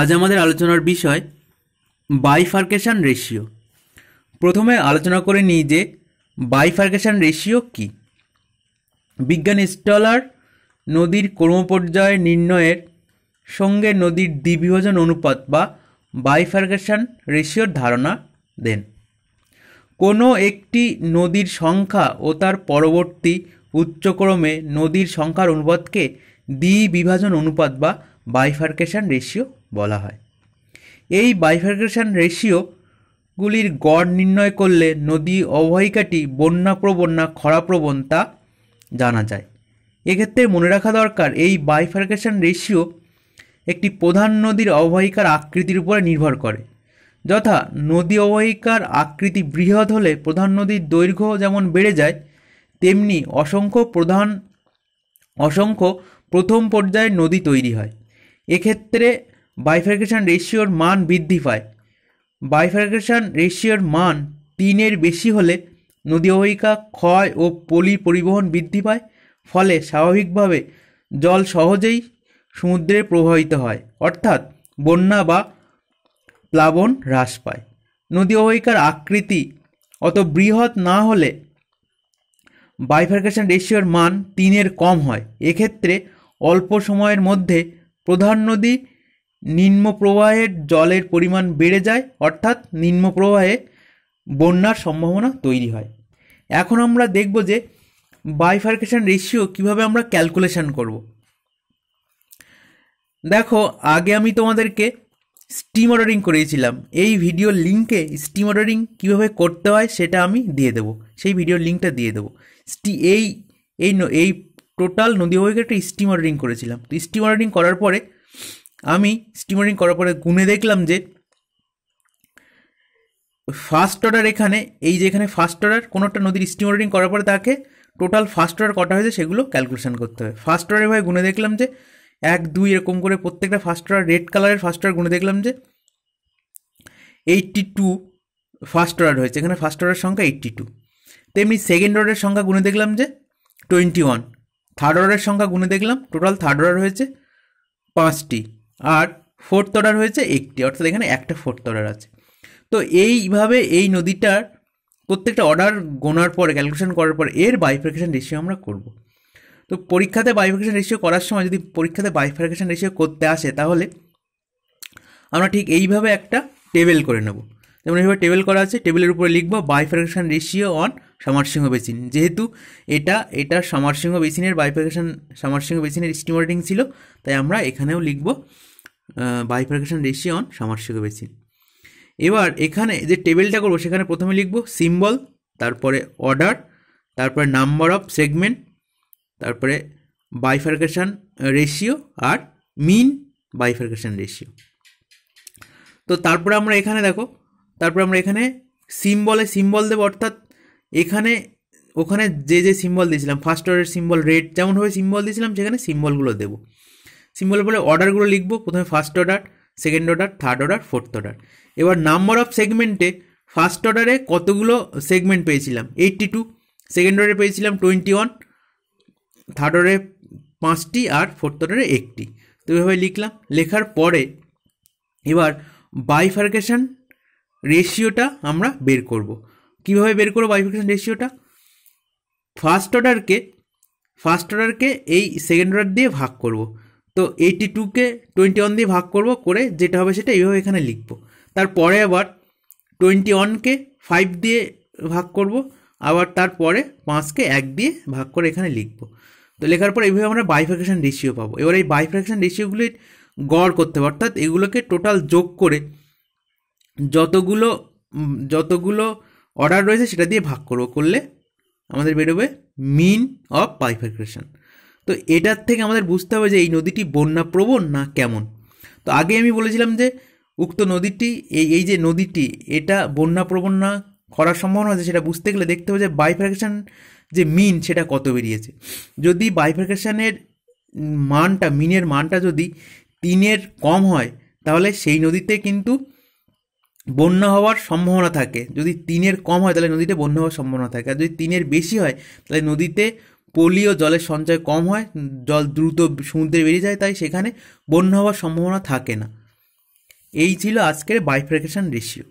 আজ আমাদের আলোচনার বিষয় বাইফার্কেশন রেশিও প্রথমে আলোচনা করে নিই যে বাইফার্কেশন রেশিও কি বিজ্ঞান স্টলার নদীর কর্মপর্যায় নির্ণয়ের সঙ্গে নদীর দ্বিবিভাজন অনুপাত বা বাইফার্কেশন রেশিওর ধারণা দেন কোনো একটি নদীর সংখ্যা ও তার পরবর্তী উচ্চক্রমে নদীর সংখ্যার অনুপাতকে দ্বিবিভাজন অনুপাত বা বাইফার্কেশন রেশিও বলা হয় এই বাইফার্গেশন রেশিওগুলির গড় নির্ণয় করলে নদী অববাহিকাটি বন্যাপ্রবণ না খরাপ্রবণ তা জানা যায় এক্ষেত্রে মনে রাখা দরকার এই বাইফার্গেশন রেশিও একটি প্রধান নদীর অববাহিকার আকৃতির উপরে নির্ভর করে যথা নদী অবহিকার আকৃতি বৃহৎ হলে প্রধান নদীর দৈর্ঘ্য যেমন বেড়ে যায় তেমনি অসংখ্য প্রধান অসংখ্য প্রথম পর্যায়ে নদী তৈরি হয় এক্ষেত্রে বাইফার্কেশন রেশিওর মান বৃদ্ধি পায় বাইফার্কেশন রেশিওর মান তিনের বেশি হলে নদী অবহিকা ক্ষয় ও পলি পরিবহন বৃদ্ধি পায় ফলে স্বাভাবিকভাবে জল সহজেই সমুদ্রে প্রবাহিত হয় অর্থাৎ বন্যা বা প্লাবন হ্রাস পায় নদী অবহিকার আকৃতি অত বৃহৎ না হলে বাইফার্কেশন রেশিওর মান তিনের কম হয় এক্ষেত্রে অল্প সময়ের মধ্যে প্রধান নদী নিম্ন প্রবাহের জলের পরিমাণ বেড়ে যায় অর্থাৎ নিম্ন প্রবাহে বন্যার সম্ভাবনা তৈরি হয় এখন আমরা দেখব যে বাইফার্কেশন রেশিও কিভাবে আমরা ক্যালকুলেশন করব দেখো আগে আমি তোমাদেরকে স্টিম অর্ডারিং করিয়েছিলাম এই ভিডিও লিঙ্কে স্টিম অর্ডারিং কীভাবে করতে হয় সেটা আমি দিয়ে দেবো সেই ভিডিওর লিঙ্কটা দিয়ে দেবো স্টি এই এই এই টোটাল নদী একটা স্টিম অর্ডারিং করেছিলাম তো স্টিম অর্ডারিং করার পরে আমি স্টিমারিং করার পরে গুনে দেখলাম যে ফার্স্ট অর্ডার এখানে এই যে এখানে ফার্স্ট অর্ডার কোনো একটা নদীর স্টিমারিং করার পরে তাকে টোটাল ফার্স্ট অর্ডার কটা হয়েছে সেগুলো ক্যালকুলেশন করতে হয় ফার্স্ট অর্ডারে ভাই গুনে দেখলাম যে এক দুই এরকম করে প্রত্যেকটা ফার্স্ট অর্ডার রেড কালারের ফার্স্ট অর্ডার গুনে দেখলাম যে এইট্টি টু ফার্স্ট অর্ডার হয়েছে এখানে ফার্স্ট অর্ডার সংখ্যা এইট্টি টু তেমনি সেকেন্ড অর্ডারের সংখ্যা গুনে দেখলাম যে টোয়েন্টি ওয়ান থার্ড অর্ডারের সংখ্যা গুনে দেখলাম টোটাল থার্ড অর্ডার হয়েছে পাঁচটি আর ফোর্থ অর্ডার হয়েছে একটি অর্থাৎ এখানে একটা ফোর্থ অর্ডার আছে তো এইভাবে এই নদীটার প্রত্যেকটা অর্ডার গোনার পরে ক্যালকুলেশন করার পর এর বাইফ্রিকেশন রেশিও আমরা করব তো পরীক্ষাতে বাইফ্রিকেশন রেশিও করার সময় যদি পরীক্ষাতে বাইফ্রিকেশন রেশিও করতে আসে তাহলে আমরা ঠিক এইভাবে একটা টেবিল করে নেব যেমন এইভাবে টেবিল করা আছে টেবিলের উপরে লিখব বাইফ্রিকেশন রেশিও অন সামারসিংহ বেসিন যেহেতু এটা এটা সামারসিংহ বেসিনের বাইফ্রিকেশন সামারসিংহ বেসিনের স্টিমুলেটিং ছিল তাই আমরা এখানেও লিখব বাইফার্কেশন রেশিও অন সামাসিক বেসিন এবার এখানে যে টেবিলটা করবো সেখানে প্রথমে লিখব সিম্বল তারপরে অর্ডার তারপরে নাম্বার অফ সেগমেন্ট তারপরে বাইফার্কেশন রেশিও আর মিন বাইফার্কেশন রেশিও তো তারপরে আমরা এখানে দেখো তারপরে আমরা এখানে সিম্বলে সিম্বল দেবো অর্থাৎ এখানে ওখানে যে যে সিম্বল দিয়েছিলাম ফার্স্ট অর্ডার সিম্বল রেড যেমনভাবে সিম্বল দিয়েছিলাম সেখানে সিম্বলগুলো দেবো সিম্বলের পরে অর্ডারগুলো লিখবো প্রথমে first order second order third order fourth order এবার নাম্বার অফ সেগমেন্টে ফার্স্ট অর্ডারে কতগুলো সেগমেন্ট পেয়েছিলাম এইটটি টু সেকেন্ড অর্ডারে পেয়েছিলাম টোয়েন্টি ওয়ান থার্ড অর্ডারে পাঁচটি আর ফোর্থ অর্ডারে একটি তো এভাবে লিখলাম লেখার পরে এবার বাইফার্কেশন রেশিওটা আমরা বের করব কিভাবে বের করবো বাইফার্কেশন রেশিওটা ফার্স্ট অর্ডারকে ফার্স্ট অর্ডারকে এই সেকেন্ড অর্ডার দিয়ে ভাগ করবো তো এইটি টুকে টোয়েন্টি ওয়ান দিয়ে ভাগ করব করে যেটা হবে সেটা এইভাবে এখানে লিখব তারপরে আবার টোয়েন্টি ওয়ানকে ফাইভ দিয়ে ভাগ করব আবার তারপরে পাঁচকে এক দিয়ে ভাগ করে এখানে লিখব তো লেখার পর এইভাবে আমরা বাইফ্র্যাকশন রেশিও পাবো এবার এই বাইফ্র্যাকশন রেশিওগুলির গড় করতে হবে অর্থাৎ এগুলোকে টোটাল যোগ করে যতগুলো যতগুলো অর্ডার রয়েছে সেটা দিয়ে ভাগ করব করলে আমাদের বেরোবে মিন অফ বাইফ্র্যাকশন তো এটার থেকে আমাদের বুঝতে হবে যে এই নদীটি বন্যাপ্রবণ না কেমন তো আগে আমি বলেছিলাম যে উক্ত নদীটি এই এই যে নদীটি এটা বন্যাপ্রবণ না করার সম্ভাবনা আছে সেটা বুঝতে গেলে দেখতে হবে যে বাইফ্র্যাকশান যে মিন সেটা কত বেরিয়েছে যদি বাইফ্র্যাকশানের মানটা মিনের মানটা যদি তিনের কম হয় তাহলে সেই নদীতে কিন্তু বন্যা হওয়ার সম্ভাবনা থাকে যদি তিনের কম হয় তাহলে নদীতে বন্যা হওয়ার সম্ভাবনা থাকে আর যদি তিনের বেশি হয় তাহলে নদীতে পলিও জলের সঞ্চয় কম হয় জল দ্রুত সমুদ্রে বেরিয়ে যায় তাই সেখানে বন্যা হওয়ার সম্ভাবনা থাকে না এই ছিল আজকের বাইফ্রেকেশন রেশিও